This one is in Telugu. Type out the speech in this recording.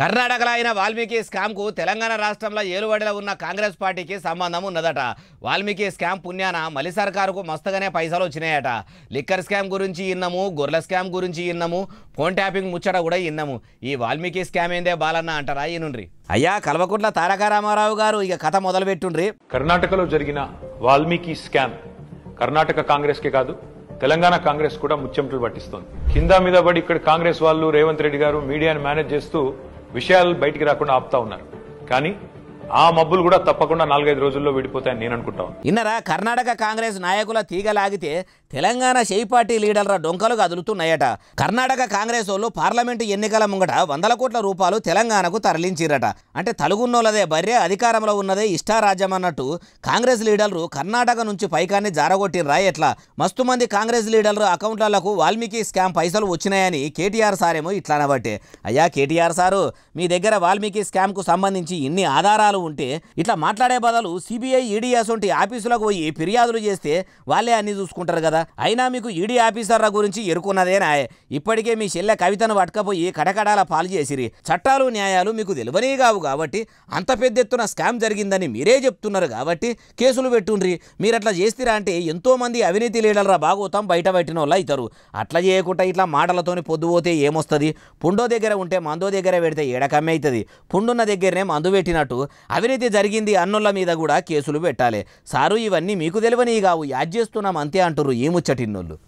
కర్ణాటకలో అయిన వాల్మీకి స్కామ్కు తెలంగాణ రాష్ట్రంలో ఏలువడిలో ఉన్న కాంగ్రెస్ పార్టీకి సంబంధం ఉన్నదట వాల్మీకి స్కామ్ పుణ్యాన మలి సర్కారుకు మస్తుగానే పైసలు వచ్చినాయట లిక్కర్ స్కామ్ గురించి ఇన్నము గొర్రెల స్కామ్ గురించి ఇన్నము ఫోన్ ట్యాపింగ్ ముచ్చట కూడా ఇన్నము ఈ వాల్మీకి స్కామ్ ఏందే బాలన్న అంటారా ఈనుండ్రి అయ్యా కల్వకుంట్ల తారక రామారావు గారు ఇక కథ మొదలు పెట్టుండ్రి కర్ణాటకలో జరిగిన వాల్మీకి స్కామ్ కర్ణాటక కాంగ్రెస్కే కాదు తెలంగాణ కాంగ్రెస్ కూడా ముచ్చెమటలు పట్టిస్తోంది కింద మీద పడి ఇక్కడ కాంగ్రెస్ వాళ్ళు రేవంత్ రెడ్డి గారు మీడియాను మేనేజ్ చేస్తూ విషయాలు బయటికి రాకుండా ఆపుతా ఉన్నారు కానీ ఆ మబ్బులు కూడా తప్పకుండా నాలుగైదు రోజుల్లో విడిపోతాయని నేను అనుకుంటాను ఇన్నరా కర్ణాటక కాంగ్రెస్ నాయకుల తీగలాగితే తెలంగాణ షేయి పార్టీ లీడర్ల డొంకలు కదులుతున్నాయట కర్ణాటక కాంగ్రెస్ వాళ్ళు పార్లమెంటు ఎన్నికల ముంగట వందల కోట్ల రూపాయలు తెలంగాణకు తరలించిరట అంటే తలుగున్నోళ్ళదే బర్రె అధికారంలో ఉన్నదే ఇష్టారాజ్యం అన్నట్టు కాంగ్రెస్ లీడర్లు కర్ణాటక నుంచి పైకాన్ని జారగొట్టినరా ఎట్లా మస్తు మంది కాంగ్రెస్ లీడర్లు అకౌంట్లకు వాల్మీకి స్కామ్ పైసలు వచ్చినాయని కేటీఆర్ సారేమో ఇట్లా నబట్టే అయ్యా కేటీఆర్ సారు మీ దగ్గర వాల్మీకి స్కామ్కు సంబంధించి ఇన్ని ఆధారాలు ఉంటే ఇట్లా మాట్లాడే బదులు సిబిఐ ఈడీఎస్ వంటి ఆఫీసులకు పోయి ఫిర్యాదులు చేస్తే వాళ్ళే అన్ని చూసుకుంటారు కదా కదా అయినా మీకు ఈడీ ఆఫీసర్ల గురించి ఎరుకున్నదే నాయ ఇప్పటికే మీ చెల్లె కవితను పట్టుకపోయి కడకడాల పాలు చేసిరి చట్టాలు న్యాయాలు మీకు తెలివనే కావు కాబట్టి అంత పెద్ద ఎత్తున స్కామ్ జరిగిందని మీరే చెప్తున్నారు కాబట్టి కేసులు పెట్టుండ్రి మీరు అట్లా చేస్తారా అంటే ఎంతోమంది అవినీతి లీడర్ల బాగోతాం బయట పెట్టిన వాళ్ళు అవుతారు అట్లా చేయకుండా ఇట్లా మాటలతోని పొద్దుపోతే ఏమొస్తుంది పుండో దగ్గర ఉంటే మందో దగ్గర పెడితే ఏడకమ్మే అవుతుంది పుండున్న దగ్గరనే మందు పెట్టినట్టు అవినీతి జరిగింది అన్నుల మీద కూడా కేసులు పెట్టాలి సారు ఇవన్నీ మీకు తెలివని కావు యాద్ చేస్తున్నాం అంతే అంటారు ఈ